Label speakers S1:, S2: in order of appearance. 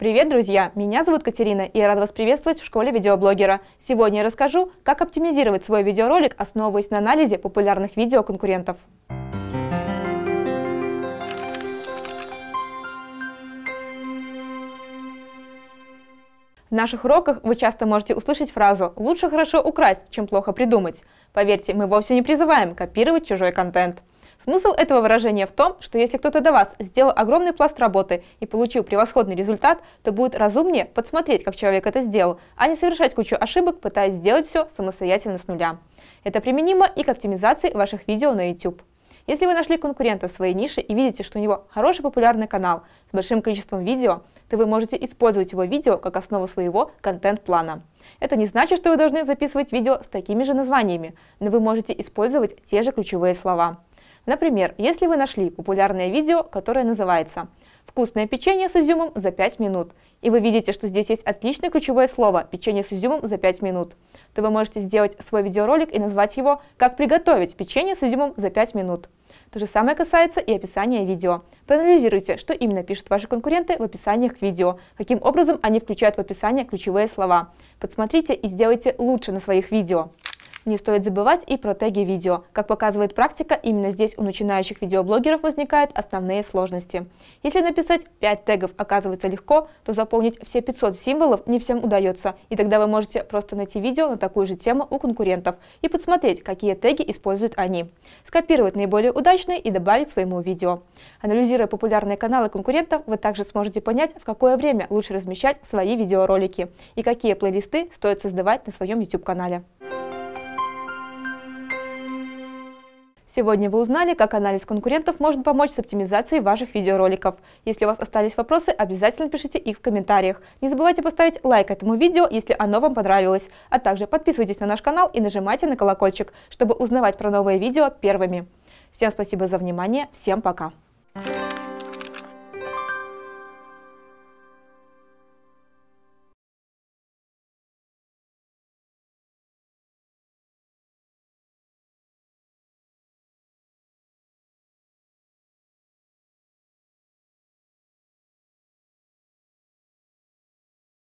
S1: Привет, друзья! Меня зовут Катерина и я рада вас приветствовать в школе видеоблогера. Сегодня я расскажу, как оптимизировать свой видеоролик, основываясь на анализе популярных видеоконкурентов. В наших уроках вы часто можете услышать фразу «лучше хорошо украсть, чем плохо придумать». Поверьте, мы вовсе не призываем копировать чужой контент. Смысл этого выражения в том, что если кто-то до вас сделал огромный пласт работы и получил превосходный результат, то будет разумнее подсмотреть, как человек это сделал, а не совершать кучу ошибок, пытаясь сделать все самостоятельно с нуля. Это применимо и к оптимизации ваших видео на YouTube. Если вы нашли конкурента в своей нише и видите, что у него хороший популярный канал с большим количеством видео, то вы можете использовать его видео как основу своего контент-плана. Это не значит, что вы должны записывать видео с такими же названиями, но вы можете использовать те же ключевые слова. Например, если вы нашли популярное видео, которое называется «Вкусное печенье с изюмом за 5 минут», и вы видите, что здесь есть отличное ключевое слово «печенье с изюмом за 5 минут», то вы можете сделать свой видеоролик и назвать его «Как приготовить печенье с изюмом за 5 минут». То же самое касается и описания видео. Проанализируйте, что именно пишут ваши конкуренты в описаниях к видео, каким образом они включают в описание ключевые слова. Подсмотрите и сделайте лучше на своих видео. Не стоит забывать и про теги видео. Как показывает практика, именно здесь у начинающих видеоблогеров возникают основные сложности. Если написать 5 тегов оказывается легко, то заполнить все 500 символов не всем удается, и тогда вы можете просто найти видео на такую же тему у конкурентов и подсмотреть, какие теги используют они. Скопировать наиболее удачные и добавить своему видео. Анализируя популярные каналы конкурентов, вы также сможете понять, в какое время лучше размещать свои видеоролики и какие плейлисты стоит создавать на своем YouTube-канале. Сегодня вы узнали, как анализ конкурентов может помочь с оптимизацией ваших видеороликов. Если у вас остались вопросы, обязательно пишите их в комментариях. Не забывайте поставить лайк этому видео, если оно вам понравилось. А также подписывайтесь на наш канал и нажимайте на колокольчик, чтобы узнавать про новые видео первыми. Всем спасибо за внимание, всем пока!